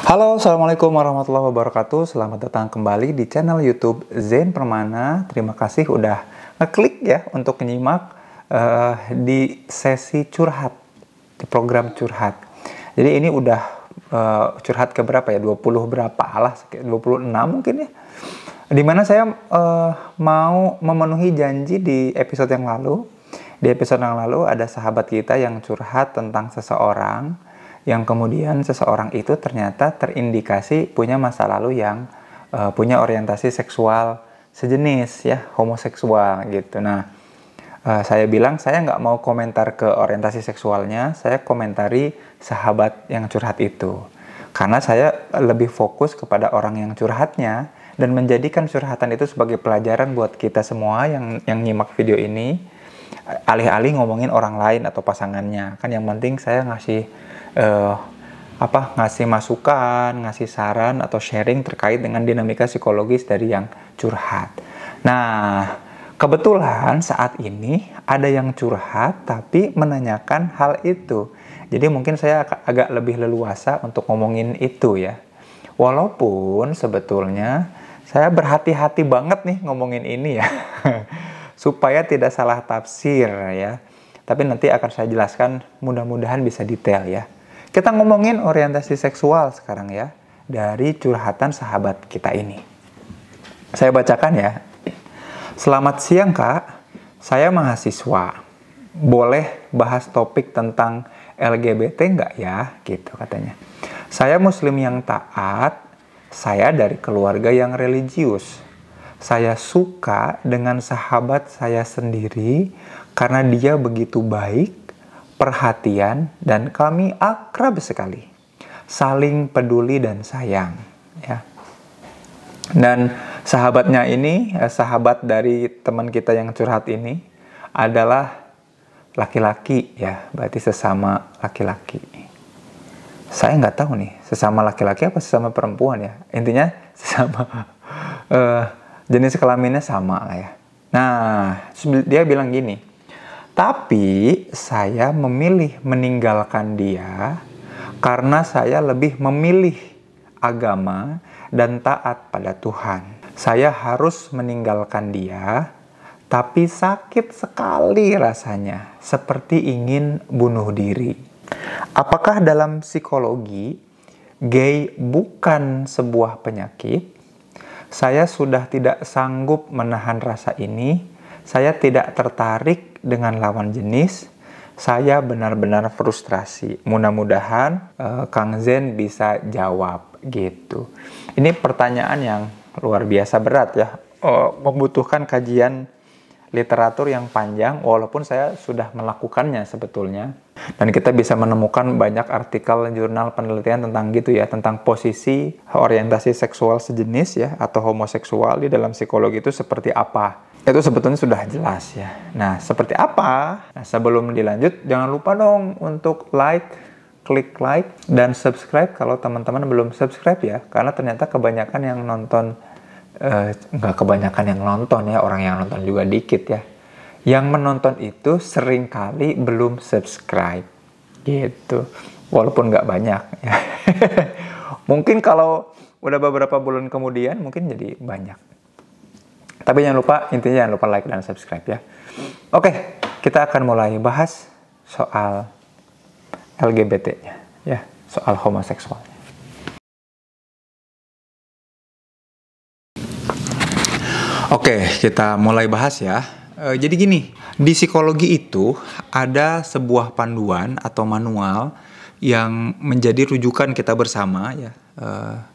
Halo, Assalamualaikum warahmatullahi wabarakatuh. Selamat datang kembali di channel YouTube Zen Permana. Terima kasih udah ngeklik ya untuk menyimak uh, eh, di sesi curhat, di program curhat. Jadi ini udah uh, curhat ke berapa ya? 20 berapa lah, 26 mungkin ya. Di mana saya uh, mau memenuhi janji di episode yang lalu. Di episode yang lalu ada sahabat kita yang curhat tentang seseorang yang kemudian seseorang itu ternyata terindikasi punya masa lalu yang uh, punya orientasi seksual sejenis ya homoseksual gitu. Nah uh, saya bilang saya nggak mau komentar ke orientasi seksualnya, saya komentari sahabat yang curhat itu karena saya lebih fokus kepada orang yang curhatnya dan menjadikan curhatan itu sebagai pelajaran buat kita semua yang yang nyimak video ini eh, alih-alih ngomongin orang lain atau pasangannya kan yang penting saya ngasih uh, apa ngasih masukan, ngasih saran atau sharing terkait dengan dinamika psikologis dari yang curhat. Nah, kebetulan saat ini ada yang curhat tapi menanyakan hal itu. Jadi mungkin saya agak lebih leluasa untuk ngomongin itu ya. Walaupun sebetulnya saya berhati-hati banget nih ngomongin ini ya. Supaya tidak salah tafsir ya. Tapi nanti akan saya jelaskan mudah-mudahan bisa detail ya. Kita ngomongin orientasi seksual sekarang ya dari curhatan sahabat kita ini. Saya bacakan ya. Selamat siang kak, saya mahasiswa. Boleh bahas topik tentang LGBT nggak ya? Gitu katanya. Saya muslim yang taat, saya dari keluarga yang religius. Saya suka dengan sahabat saya sendiri karena dia begitu baik perhatian, dan kami akrab sekali. Saling peduli dan sayang. Ya. Dan sahabatnya ini, eh, sahabat dari teman kita yang curhat ini, adalah laki-laki ya, berarti sesama laki-laki. Saya nggak tahu nih, sesama laki-laki apa sesama perempuan ya? Intinya sesama uh, jenis kelaminnya sama lah ya. Nah, dia bilang gini, tapi saya memilih meninggalkan dia karena saya lebih memilih agama dan taat pada Tuhan. Saya harus meninggalkan dia, tapi sakit sekali rasanya, seperti ingin bunuh diri. Apakah dalam psikologi gay bukan sebuah penyakit? Saya sudah tidak sanggup menahan rasa ini saya tidak tertarik dengan lawan jenis. Saya benar-benar frustrasi. Mudah-mudahan uh, Kang Zen bisa jawab gitu. Ini pertanyaan yang luar biasa berat ya. Uh, membutuhkan kajian literatur yang panjang walaupun saya sudah melakukannya sebetulnya dan kita bisa menemukan banyak artikel jurnal penelitian tentang gitu ya tentang posisi orientasi seksual sejenis ya atau homoseksual di dalam psikologi itu seperti apa itu sebetulnya sudah jelas ya. Nah, seperti apa? Nah, sebelum dilanjut, jangan lupa dong untuk like, klik like, dan subscribe kalau teman-teman belum subscribe ya. Karena ternyata kebanyakan yang nonton, eh, nggak kebanyakan yang nonton ya, orang yang nonton juga dikit ya. Yang menonton itu seringkali belum subscribe gitu. Walaupun nggak banyak ya. mungkin kalau udah beberapa bulan kemudian mungkin jadi banyak tapi jangan lupa, intinya jangan lupa like dan subscribe ya. Oke, kita akan mulai bahas soal LGBT-nya ya, soal homoseksual. Oke, kita mulai bahas ya. E, jadi gini, di psikologi itu ada sebuah panduan atau manual yang menjadi rujukan kita bersama ya. E,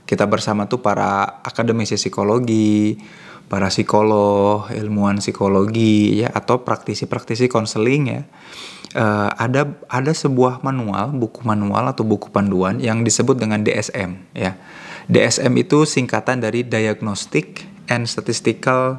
kita bersama tuh para akademisi psikologi, para psikolog, ilmuwan psikologi ya atau praktisi-praktisi konseling ya. Uh, ada ada sebuah manual, buku manual atau buku panduan yang disebut dengan DSM ya. DSM itu singkatan dari Diagnostic and Statistical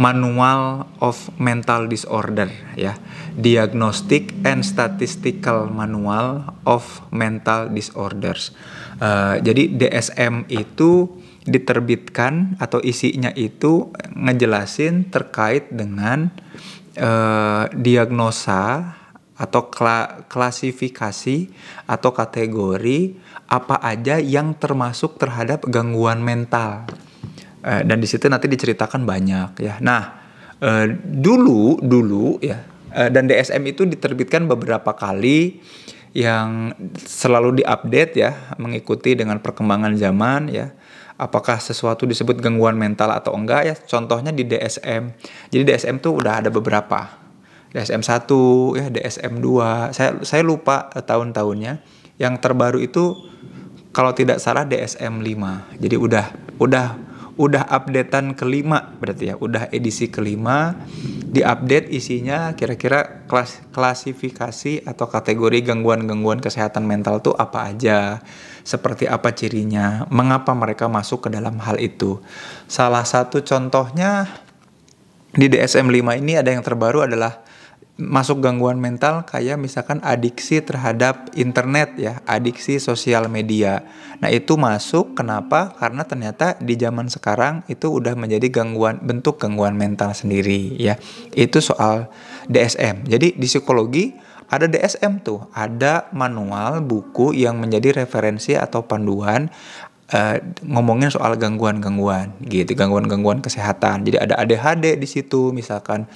Manual of Mental Disorder ya. Diagnostic and Statistical Manual of Mental Disorders. Uh, jadi DSM itu diterbitkan atau isinya itu ngejelasin terkait dengan eh, diagnosa atau kla klasifikasi atau kategori apa aja yang termasuk terhadap gangguan mental eh, dan di situ nanti diceritakan banyak ya nah eh, dulu dulu ya eh, dan DSM itu diterbitkan beberapa kali yang selalu diupdate ya mengikuti dengan perkembangan zaman ya apakah sesuatu disebut gangguan mental atau enggak ya contohnya di DSM jadi DSM tuh udah ada beberapa DSM 1 ya DSM 2 saya saya lupa tahun-tahunnya yang terbaru itu kalau tidak salah DSM 5 jadi udah udah udah updatean kelima berarti ya udah edisi kelima diupdate isinya kira-kira kelas klasifikasi atau kategori gangguan-gangguan kesehatan mental tuh apa aja seperti apa cirinya, mengapa mereka masuk ke dalam hal itu. Salah satu contohnya di DSM 5 ini ada yang terbaru adalah masuk gangguan mental kayak misalkan adiksi terhadap internet ya, adiksi sosial media. Nah, itu masuk kenapa? Karena ternyata di zaman sekarang itu udah menjadi gangguan bentuk gangguan mental sendiri ya. Itu soal DSM. Jadi di psikologi ada DSM tuh, ada manual buku yang menjadi referensi atau panduan uh, ngomongin soal gangguan-gangguan gitu, gangguan-gangguan kesehatan. Jadi ada ADHD di situ misalkan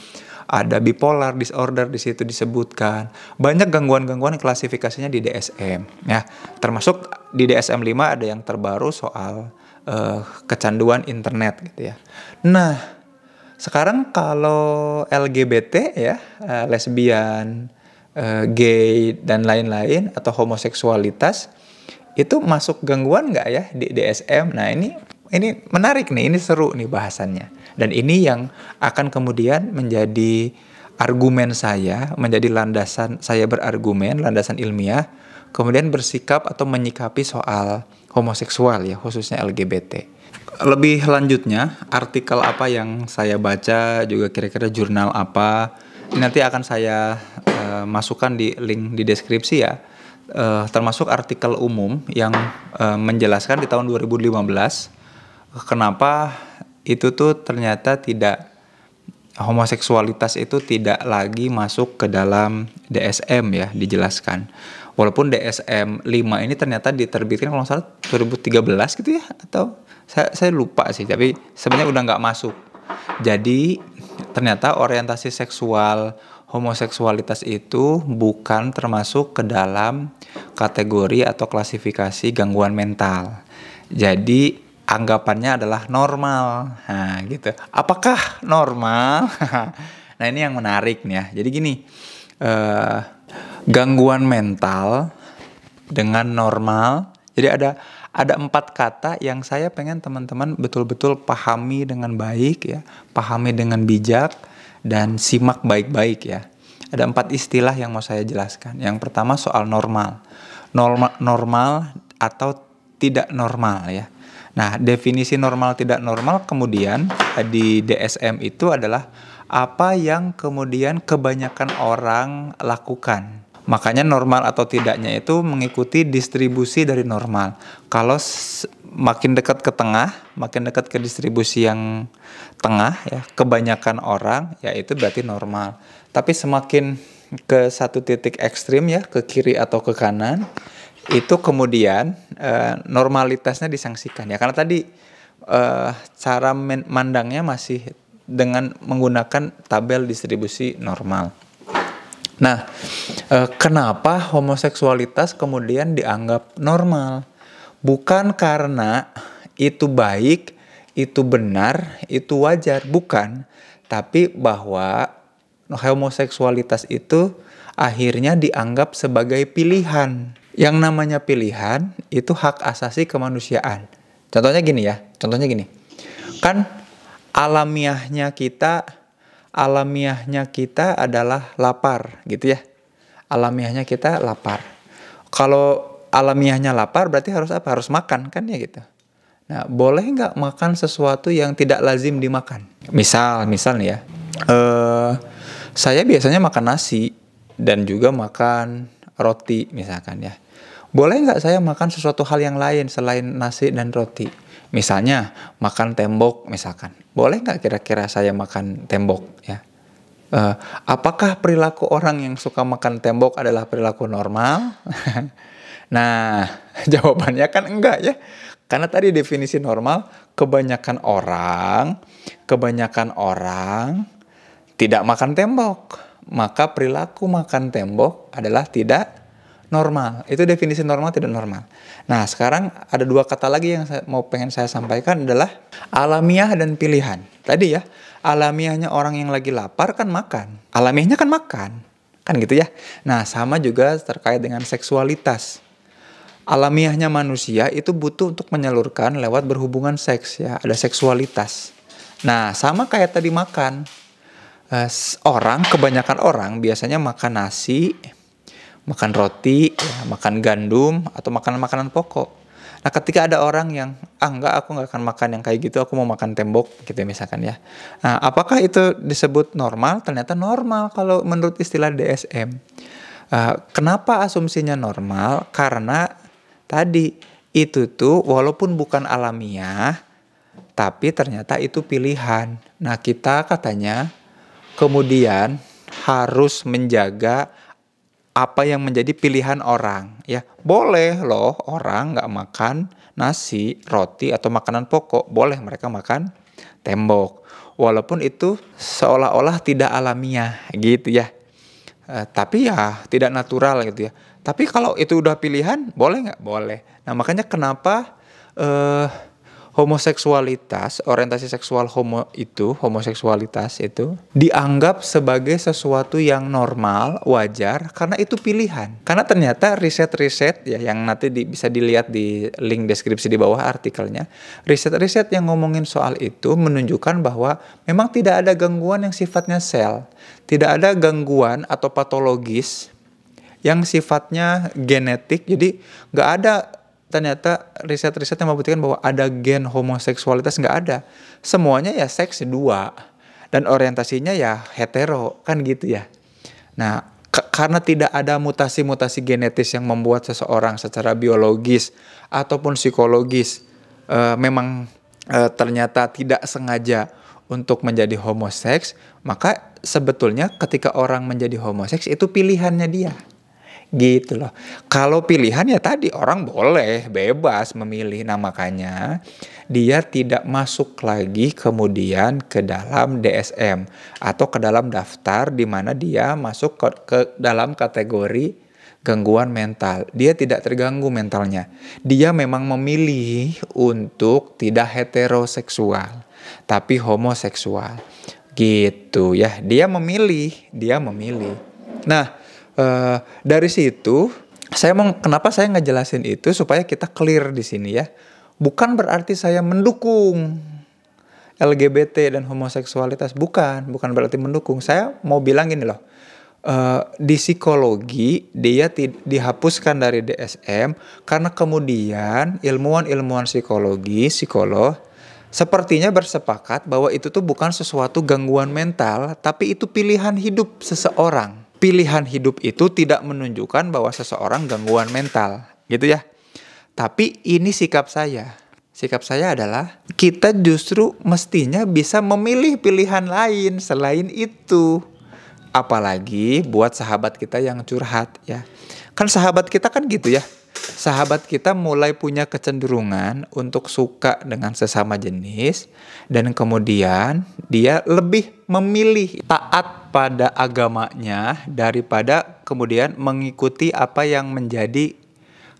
ada bipolar disorder di situ disebutkan. Banyak gangguan-gangguan klasifikasinya di DSM ya. Termasuk di DSM 5 ada yang terbaru soal uh, kecanduan internet gitu ya. Nah, sekarang kalau LGBT ya, uh, lesbian, uh, gay dan lain-lain atau homoseksualitas itu masuk gangguan nggak ya di DSM? Nah ini ini menarik nih, ini seru nih bahasannya. Dan ini yang akan kemudian menjadi argumen saya, menjadi landasan saya berargumen, landasan ilmiah, kemudian bersikap atau menyikapi soal homoseksual ya, khususnya LGBT. Lebih lanjutnya, artikel apa yang saya baca, juga kira-kira jurnal apa, nanti akan saya Eh, masukkan di link di deskripsi ya. Uh, termasuk artikel umum yang uh, menjelaskan di tahun 2015 kenapa itu tuh ternyata tidak homoseksualitas itu tidak lagi masuk ke dalam DSM ya dijelaskan. Walaupun DSM 5 ini ternyata diterbitkan kalau salah 2013 gitu ya atau saya, saya lupa sih tapi sebenarnya udah nggak masuk. Jadi ternyata orientasi seksual homoseksualitas itu bukan termasuk ke dalam kategori atau klasifikasi gangguan mental. Jadi anggapannya adalah normal. Nah, gitu. Apakah normal? nah, ini yang menarik nih ya. Jadi gini, eh, gangguan mental dengan normal. Jadi ada ada empat kata yang saya pengen teman-teman betul-betul pahami dengan baik ya, pahami dengan bijak dan simak baik-baik ya. Ada empat istilah yang mau saya jelaskan. Yang pertama soal normal. Normal, normal atau tidak normal ya. Nah, definisi normal tidak normal kemudian eh, di DSM itu adalah apa yang kemudian kebanyakan orang lakukan. Makanya normal atau tidaknya itu mengikuti distribusi dari normal. Kalau makin dekat ke tengah, makin dekat ke distribusi yang tengah ya kebanyakan orang ya itu berarti normal tapi semakin ke satu titik ekstrim ya ke kiri atau ke kanan itu kemudian eh, normalitasnya disangsikan ya karena tadi eh, cara mandangnya masih dengan menggunakan tabel distribusi normal nah eh, kenapa homoseksualitas kemudian dianggap normal bukan karena itu baik itu benar, itu wajar, bukan, tapi bahwa homoseksualitas itu akhirnya dianggap sebagai pilihan. Yang namanya pilihan itu hak asasi kemanusiaan. Contohnya gini ya, contohnya gini. Kan alamiahnya kita alamiahnya kita adalah lapar gitu ya. Alamiahnya kita lapar. Kalau alamiahnya lapar berarti harus apa? Harus makan kan ya gitu. Nah, boleh nggak makan sesuatu yang tidak lazim dimakan? Misal, misal nih ya, uh, saya biasanya makan nasi dan juga makan roti misalkan ya. Boleh nggak saya makan sesuatu hal yang lain selain nasi dan roti? Misalnya makan tembok misalkan. Boleh nggak kira-kira saya makan tembok ya? Uh, apakah perilaku orang yang suka makan tembok adalah perilaku normal? Nah, jawabannya kan enggak ya. Karena tadi definisi normal kebanyakan orang, kebanyakan orang tidak makan tembok, maka perilaku makan tembok adalah tidak normal. Itu definisi normal tidak normal. Nah, sekarang ada dua kata lagi yang saya, mau pengen saya sampaikan adalah alamiah dan pilihan. Tadi ya, alamiahnya orang yang lagi lapar kan makan. Alamiahnya kan makan. Kan gitu ya. Nah, sama juga terkait dengan seksualitas alamiahnya manusia itu butuh untuk menyalurkan lewat berhubungan seks ya, ada seksualitas. Nah, sama kayak tadi makan. Eh, orang kebanyakan orang biasanya makan nasi, makan roti, ya, makan gandum atau makan makanan pokok. Nah, ketika ada orang yang ah enggak aku nggak akan makan yang kayak gitu, aku mau makan tembok gitu ya, misalkan ya. Nah, apakah itu disebut normal? Ternyata normal kalau menurut istilah DSM. Eh, kenapa asumsinya normal? Karena tadi itu tuh walaupun bukan alamiah tapi ternyata itu pilihan. Nah, kita katanya kemudian harus menjaga apa yang menjadi pilihan orang ya. Boleh loh orang nggak makan nasi, roti atau makanan pokok, boleh mereka makan tembok. Walaupun itu seolah-olah tidak alamiah gitu ya. E, tapi ya tidak natural gitu ya. Tapi kalau itu udah pilihan, boleh nggak? Boleh. Nah makanya kenapa uh, homoseksualitas, orientasi seksual homo itu, homoseksualitas itu dianggap sebagai sesuatu yang normal, wajar karena itu pilihan. Karena ternyata riset-riset ya yang nanti di, bisa dilihat di link deskripsi di bawah artikelnya, riset-riset yang ngomongin soal itu menunjukkan bahwa memang tidak ada gangguan yang sifatnya sel, tidak ada gangguan atau patologis yang sifatnya genetik. Jadi nggak ada ternyata riset-riset yang membuktikan bahwa ada gen homoseksualitas nggak ada. Semuanya ya seks dua dan orientasinya ya hetero kan gitu ya. Nah karena tidak ada mutasi-mutasi genetis yang membuat seseorang secara biologis ataupun psikologis e, memang e, ternyata tidak sengaja untuk menjadi homoseks, maka sebetulnya ketika orang menjadi homoseks itu pilihannya dia gitu loh. Kalau pilihan ya tadi orang boleh bebas memilih nah makanya dia tidak masuk lagi kemudian ke dalam DSM atau ke dalam daftar di mana dia masuk ke, ke dalam kategori gangguan mental. Dia tidak terganggu mentalnya. Dia memang memilih untuk tidak heteroseksual tapi homoseksual. Gitu ya. Dia memilih, dia memilih. Nah, Eh, dari situ saya mau kenapa saya ngejelasin itu supaya kita clear di sini ya. Bukan berarti saya mendukung LGBT dan homoseksualitas, bukan, bukan berarti mendukung. Saya mau bilang gini loh. Uh, di psikologi dia dihapuskan dari DSM karena kemudian ilmuwan-ilmuwan psikologi, psikolog sepertinya bersepakat bahwa itu tuh bukan sesuatu gangguan mental, tapi itu pilihan hidup seseorang pilihan hidup itu tidak menunjukkan bahwa seseorang gangguan mental, gitu ya. Tapi ini sikap saya. Sikap saya adalah kita justru mestinya bisa memilih pilihan lain selain itu. Apalagi buat sahabat kita yang curhat ya. Kan sahabat kita kan gitu ya sahabat kita mulai punya kecenderungan untuk suka dengan sesama jenis dan kemudian dia lebih memilih taat pada agamanya daripada kemudian mengikuti apa yang menjadi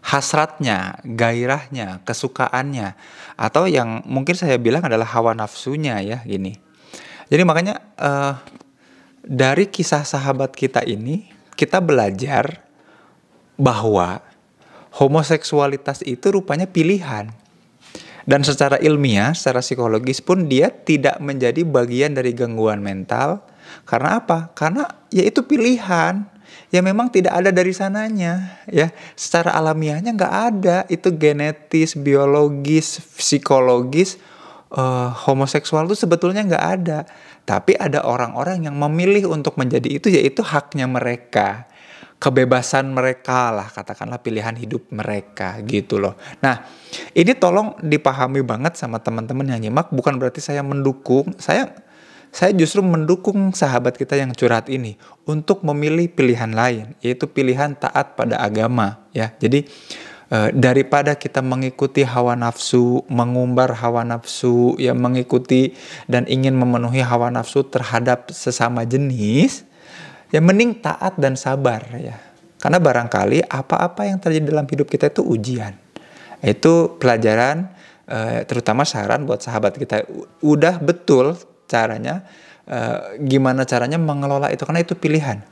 hasratnya, gairahnya, kesukaannya atau yang mungkin saya bilang adalah hawa nafsunya ya gini. Jadi makanya uh, dari kisah sahabat kita ini kita belajar bahwa homoseksualitas itu rupanya pilihan. Dan secara ilmiah, secara psikologis pun dia tidak menjadi bagian dari gangguan mental. Karena apa? Karena ya itu pilihan ya memang tidak ada dari sananya ya secara alamiahnya nggak ada itu genetis biologis psikologis uh, homoseksual itu sebetulnya nggak ada tapi ada orang-orang yang memilih untuk menjadi itu yaitu haknya mereka kebebasan mereka lah katakanlah pilihan hidup mereka gitu loh. Nah, ini tolong dipahami banget sama teman-teman yang nyimak bukan berarti saya mendukung, saya saya justru mendukung sahabat kita yang curhat ini untuk memilih pilihan lain, yaitu pilihan taat pada agama ya. Jadi eh, daripada kita mengikuti hawa nafsu, mengumbar hawa nafsu, ya mengikuti dan ingin memenuhi hawa nafsu terhadap sesama jenis, Ya mending taat dan sabar ya. Karena barangkali apa-apa yang terjadi dalam hidup kita itu ujian. Itu pelajaran eh, terutama saran buat sahabat kita udah betul caranya eh, gimana caranya mengelola itu karena itu pilihan.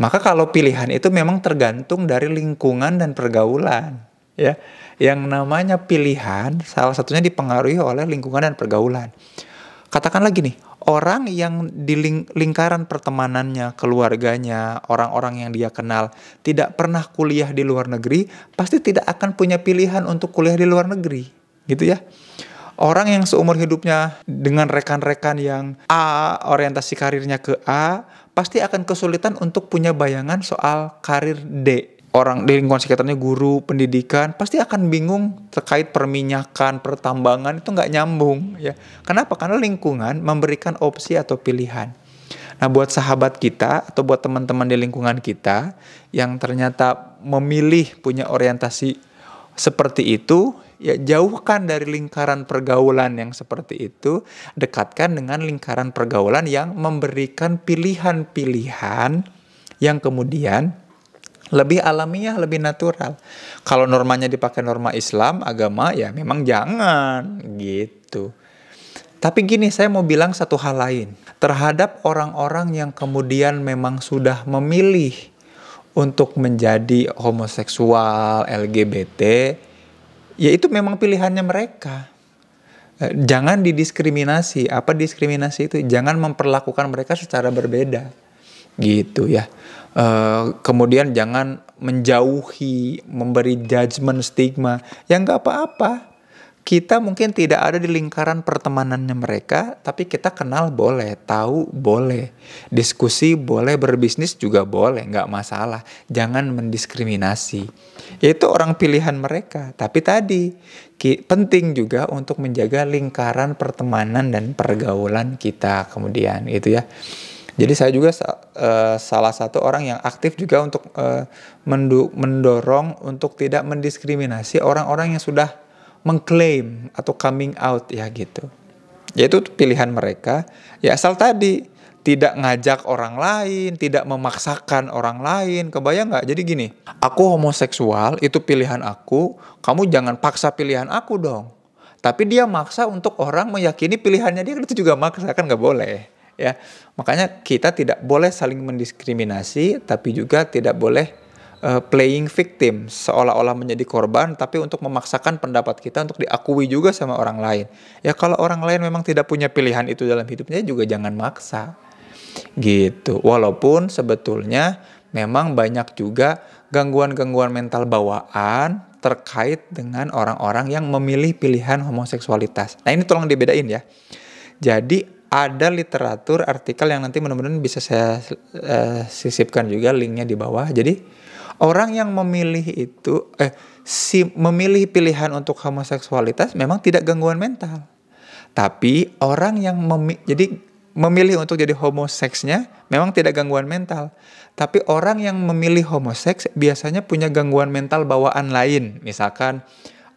Maka kalau pilihan itu memang tergantung dari lingkungan dan pergaulan, ya. Yang namanya pilihan salah satunya dipengaruhi oleh lingkungan dan pergaulan. Katakan lagi nih orang yang di lingkaran pertemanannya, keluarganya, orang-orang yang dia kenal tidak pernah kuliah di luar negeri, pasti tidak akan punya pilihan untuk kuliah di luar negeri, gitu ya. Orang yang seumur hidupnya dengan rekan-rekan yang A, orientasi karirnya ke A, pasti akan kesulitan untuk punya bayangan soal karir D orang di lingkungan sekitarnya guru pendidikan pasti akan bingung terkait perminyakan pertambangan itu nggak nyambung ya kenapa karena lingkungan memberikan opsi atau pilihan nah buat sahabat kita atau buat teman-teman di lingkungan kita yang ternyata memilih punya orientasi seperti itu ya jauhkan dari lingkaran pergaulan yang seperti itu dekatkan dengan lingkaran pergaulan yang memberikan pilihan-pilihan yang kemudian lebih alamiah, lebih natural. Kalau normanya dipakai norma Islam, agama, ya memang jangan gitu. Tapi gini, saya mau bilang satu hal lain terhadap orang-orang yang kemudian memang sudah memilih untuk menjadi homoseksual, LGBT, ya itu memang pilihannya mereka. Eh, jangan didiskriminasi. Apa diskriminasi itu? Jangan memperlakukan mereka secara berbeda. Gitu ya Eh, kemudian jangan menjauhi, memberi judgement, stigma. Yang gak apa-apa. Kita mungkin tidak ada di lingkaran pertemanannya mereka, tapi kita kenal boleh, tahu boleh, diskusi boleh, berbisnis juga boleh, nggak masalah. Jangan mendiskriminasi. Itu orang pilihan mereka. Tapi tadi penting juga untuk menjaga lingkaran pertemanan dan pergaulan kita kemudian itu ya. Jadi saya juga uh, salah satu orang yang aktif juga untuk uh, mendorong untuk tidak mendiskriminasi orang-orang yang sudah mengklaim atau coming out ya gitu. Yaitu pilihan mereka. Ya asal tadi tidak ngajak orang lain, tidak memaksakan orang lain. Kebayang nggak? Jadi gini, aku homoseksual, itu pilihan aku. Kamu jangan paksa pilihan aku dong. Tapi dia maksa untuk orang meyakini pilihannya dia itu juga maksa kan nggak boleh ya. Makanya kita tidak boleh saling mendiskriminasi tapi juga tidak boleh uh, playing victim seolah-olah menjadi korban tapi untuk memaksakan pendapat kita untuk diakui juga sama orang lain. Ya kalau orang lain memang tidak punya pilihan itu dalam hidupnya juga jangan maksa. Gitu. Walaupun sebetulnya memang banyak juga gangguan-gangguan mental bawaan terkait dengan orang-orang yang memilih pilihan homoseksualitas. Nah, ini tolong dibedain ya. Jadi ada literatur artikel yang nanti benar-benar bisa saya uh, sisipkan juga linknya di bawah. Jadi orang yang memilih itu eh si memilih pilihan untuk homoseksualitas memang tidak gangguan mental. Tapi orang yang memi jadi memilih untuk jadi homoseksnya memang tidak gangguan mental. Tapi orang yang memilih homoseks biasanya punya gangguan mental bawaan lain. Misalkan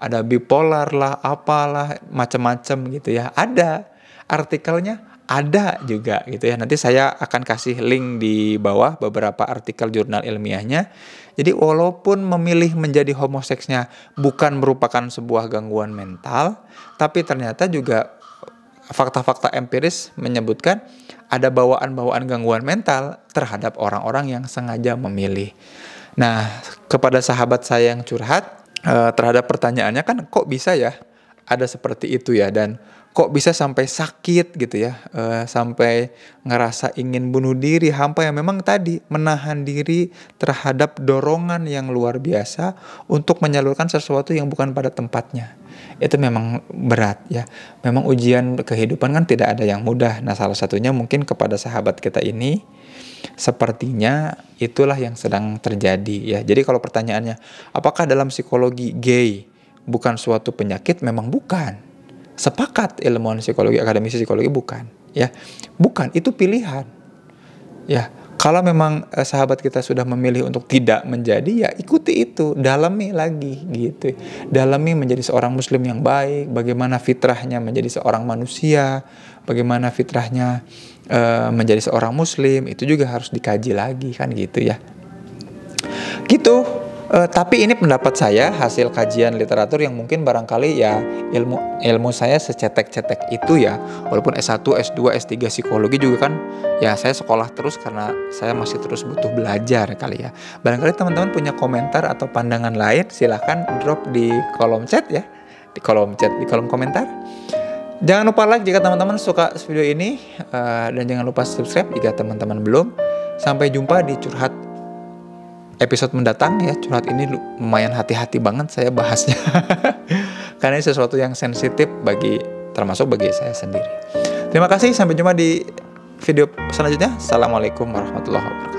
ada bipolar lah, apalah, macam-macam gitu ya. Ada artikelnya ada juga gitu ya. Nanti saya akan kasih link di bawah beberapa artikel jurnal ilmiahnya. Jadi walaupun memilih menjadi homoseksnya bukan merupakan sebuah gangguan mental, tapi ternyata juga fakta-fakta empiris menyebutkan ada bawaan-bawaan gangguan mental terhadap orang-orang yang sengaja memilih. Nah, kepada sahabat saya yang curhat eh, terhadap pertanyaannya kan kok bisa ya ada seperti itu ya dan kok bisa sampai sakit gitu ya, uh, sampai ngerasa ingin bunuh diri, hampa yang memang tadi menahan diri terhadap dorongan yang luar biasa untuk menyalurkan sesuatu yang bukan pada tempatnya. Itu memang berat ya. Memang ujian kehidupan kan tidak ada yang mudah. Nah, salah satunya mungkin kepada sahabat kita ini sepertinya itulah yang sedang terjadi ya. Jadi kalau pertanyaannya apakah dalam psikologi gay bukan suatu penyakit? Memang bukan sepakat ilmuwan psikologi akademisi psikologi bukan ya bukan itu pilihan ya kalau memang eh, sahabat kita sudah memilih untuk tidak menjadi ya ikuti itu dalami lagi gitu dalami menjadi seorang muslim yang baik bagaimana fitrahnya menjadi seorang manusia bagaimana fitrahnya eh, menjadi seorang muslim itu juga harus dikaji lagi kan gitu ya gitu Uh, tapi ini pendapat saya hasil kajian literatur yang mungkin barangkali ya ilmu ilmu saya secetek-cetek itu ya. Walaupun S1, S2, S3 psikologi juga kan ya saya sekolah terus karena saya masih terus butuh belajar kali ya. Barangkali teman-teman punya komentar atau pandangan lain silahkan drop di kolom chat ya. Di kolom chat, di kolom komentar. Jangan lupa like jika teman-teman suka video ini uh, dan jangan lupa subscribe jika teman-teman belum. Sampai jumpa di curhat episode mendatang ya curhat ini lumayan hati-hati banget saya bahasnya karena ini sesuatu yang sensitif bagi termasuk bagi saya sendiri. Terima kasih sampai jumpa di video selanjutnya. Assalamualaikum warahmatullahi wabarakatuh.